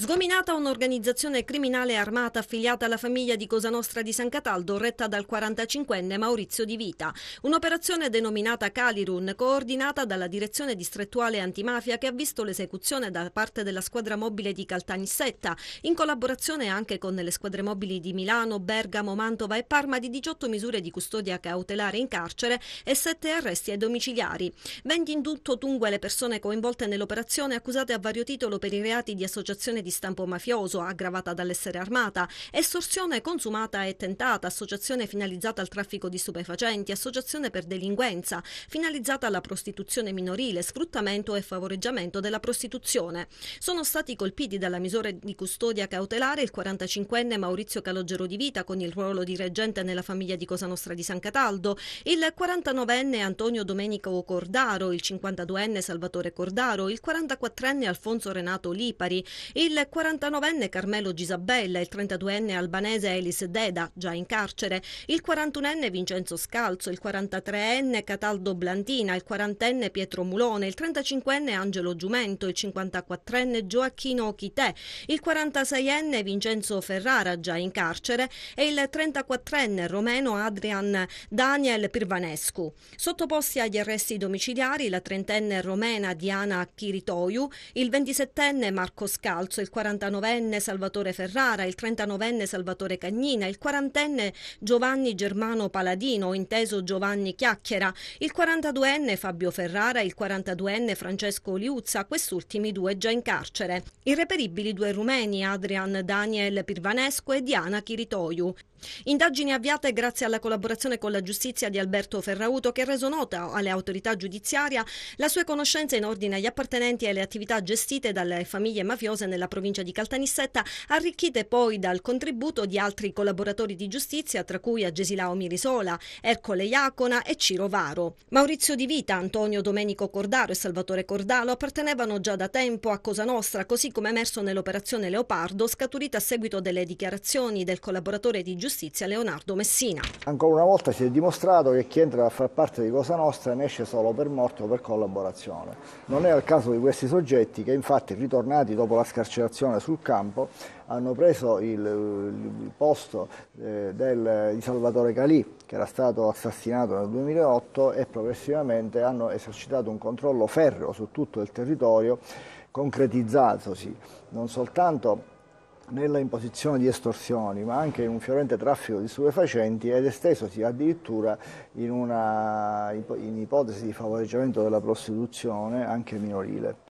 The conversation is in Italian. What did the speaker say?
Sgominata un'organizzazione criminale armata affiliata alla famiglia di Cosa Nostra di San Cataldo, retta dal 45enne Maurizio Di Vita. Un'operazione denominata Calirun, coordinata dalla direzione distrettuale antimafia che ha visto l'esecuzione da parte della squadra mobile di Caltanissetta, in collaborazione anche con le squadre mobili di Milano, Bergamo, Mantova e Parma di 18 misure di custodia cautelare in carcere e 7 arresti ai domiciliari. 20 in tutto dunque le persone coinvolte nell'operazione accusate a vario titolo per i reati di associazione di di stampo mafioso aggravata dall'essere armata, estorsione consumata e tentata, associazione finalizzata al traffico di stupefacenti, associazione per delinquenza, finalizzata alla prostituzione minorile, sfruttamento e favoreggiamento della prostituzione. Sono stati colpiti dalla misura di custodia cautelare il 45enne Maurizio Calogero di Vita con il ruolo di reggente nella famiglia di Cosa Nostra di San Cataldo, il 49enne Antonio Domenico Cordaro, il 52enne Salvatore Cordaro, il 44enne Alfonso Renato Lipari, il il 49enne Carmelo Gisabella il 32enne albanese Elis Deda, già in carcere, il 41enne Vincenzo Scalzo, il 43enne Cataldo Blandina, il 40enne Pietro Mulone, il 35enne Angelo Giumento, il 54enne Gioacchino Chitè, il 46enne Vincenzo Ferrara, già in carcere, e il 34enne romeno Adrian Daniel Pirvanescu. Sottoposti agli arresti domiciliari la trentenne romena Diana Chiritoiu, il 27enne Marco Scalzo, il il 49enne Salvatore Ferrara, il 39enne Salvatore Cagnina, il 40enne Giovanni Germano Paladino, inteso Giovanni Chiacchiera, il 42enne Fabio Ferrara, il 42enne Francesco Liuzza, quest'ultimi due già in carcere. Irreperibili due rumeni, Adrian Daniel Pirvanesco e Diana Chiritoiu. Indagini avviate grazie alla collaborazione con la giustizia di Alberto Ferrauto che ha reso nota alle autorità giudiziarie la sua conoscenza in ordine agli appartenenti e alle attività gestite dalle famiglie mafiose nella nella provincia di Caltanissetta, arricchite poi dal contributo di altri collaboratori di giustizia, tra cui Agesilao Mirisola, Ercole Iacona e Ciro Varo. Maurizio Di Vita, Antonio Domenico Cordaro e Salvatore Cordalo appartenevano già da tempo a Cosa Nostra, così come emerso nell'operazione Leopardo, scaturita a seguito delle dichiarazioni del collaboratore di giustizia Leonardo Messina. Ancora una volta si è dimostrato che chi entra a far parte di Cosa Nostra ne esce solo per morte o per collaborazione. Non è al caso di questi soggetti che infatti ritornati dopo la scarcerazione carcerazione sul campo, hanno preso il, il posto eh, del, di Salvatore Calì, che era stato assassinato nel 2008, e progressivamente hanno esercitato un controllo ferro su tutto il territorio, concretizzatosi non soltanto nella imposizione di estorsioni, ma anche in un fiorente traffico di stupefacenti ed estesosi addirittura in, una, in ipotesi di favoreggiamento della prostituzione anche minorile.